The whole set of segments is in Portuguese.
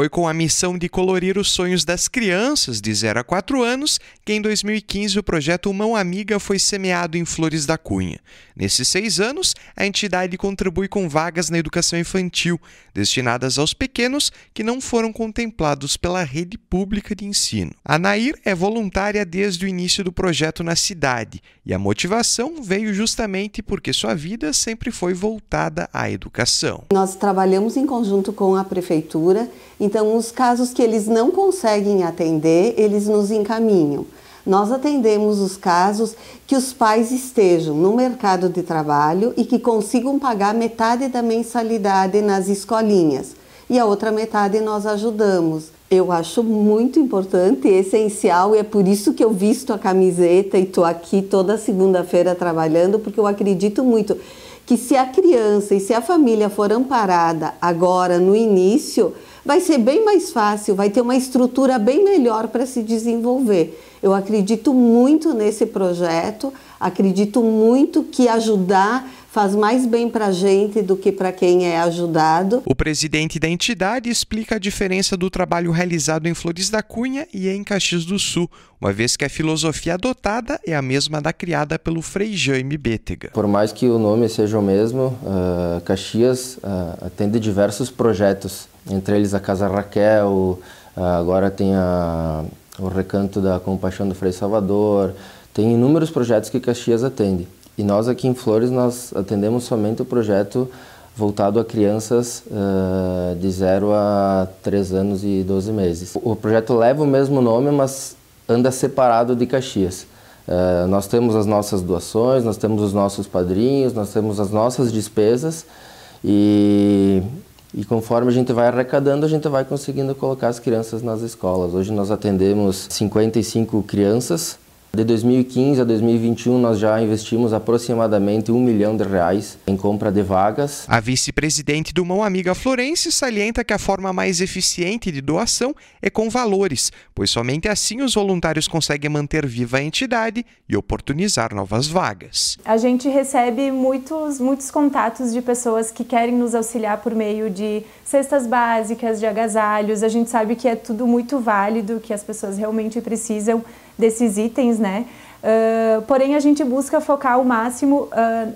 Foi com a missão de colorir os sonhos das crianças de 0 a 4 anos que, em 2015, o projeto Mão Amiga foi semeado em Flores da Cunha. Nesses seis anos, a entidade contribui com vagas na educação infantil, destinadas aos pequenos que não foram contemplados pela rede pública de ensino. A Nair é voluntária desde o início do projeto na cidade e a motivação veio justamente porque sua vida sempre foi voltada à educação. Nós trabalhamos em conjunto com a prefeitura então, os casos que eles não conseguem atender, eles nos encaminham. Nós atendemos os casos que os pais estejam no mercado de trabalho e que consigam pagar metade da mensalidade nas escolinhas. E a outra metade nós ajudamos. Eu acho muito importante, essencial, e é por isso que eu visto a camiseta e estou aqui toda segunda-feira trabalhando, porque eu acredito muito que se a criança e se a família for amparada agora no início, vai ser bem mais fácil, vai ter uma estrutura bem melhor para se desenvolver. Eu acredito muito nesse projeto, acredito muito que ajudar faz mais bem para a gente do que para quem é ajudado. O presidente da entidade explica a diferença do trabalho realizado em Flores da Cunha e em Caxias do Sul, uma vez que a filosofia adotada é a mesma da criada pelo Frei Jaime Bétega. Por mais que o nome seja o mesmo, uh, Caxias uh, atende diversos projetos, entre eles a Casa Raquel, uh, agora tem a, o Recanto da Compaixão do Frei Salvador, tem inúmeros projetos que Caxias atende. E nós aqui em Flores, nós atendemos somente o projeto voltado a crianças uh, de 0 a 3 anos e 12 meses. O projeto leva o mesmo nome, mas anda separado de Caxias. Uh, nós temos as nossas doações, nós temos os nossos padrinhos, nós temos as nossas despesas e, e conforme a gente vai arrecadando, a gente vai conseguindo colocar as crianças nas escolas. Hoje nós atendemos 55 crianças de 2015 a 2021, nós já investimos aproximadamente um milhão de reais em compra de vagas. A vice-presidente do Mão Amiga Florença salienta que a forma mais eficiente de doação é com valores, pois somente assim os voluntários conseguem manter viva a entidade e oportunizar novas vagas. A gente recebe muitos, muitos contatos de pessoas que querem nos auxiliar por meio de cestas básicas, de agasalhos. A gente sabe que é tudo muito válido, que as pessoas realmente precisam desses itens, né? Uh, porém, a gente busca focar o máximo uh,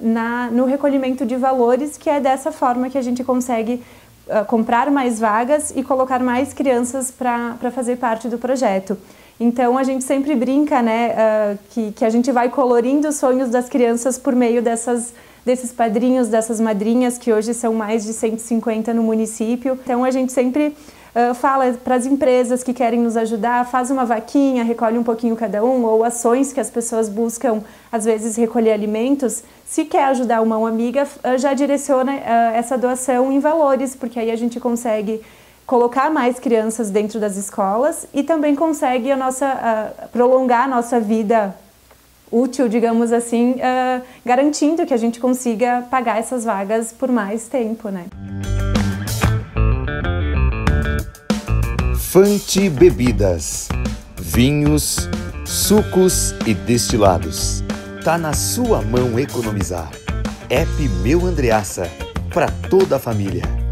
na, no recolhimento de valores, que é dessa forma que a gente consegue uh, comprar mais vagas e colocar mais crianças para fazer parte do projeto. Então, a gente sempre brinca né, que, que a gente vai colorindo os sonhos das crianças por meio dessas, desses padrinhos, dessas madrinhas, que hoje são mais de 150 no município. Então, a gente sempre ah, fala para as empresas que querem nos ajudar, faz uma vaquinha, recolhe um pouquinho cada um, ou ações que as pessoas buscam, às vezes, recolher alimentos. Se quer ajudar uma ou amiga, uh, já direciona uh, essa doação em valores, porque aí a gente consegue colocar mais crianças dentro das escolas e também consegue a nossa, prolongar a nossa vida útil, digamos assim, uh, garantindo que a gente consiga pagar essas vagas por mais tempo, né? Fante Bebidas, vinhos, sucos e destilados. Tá na sua mão economizar. App Meu Andreaça, para toda a família.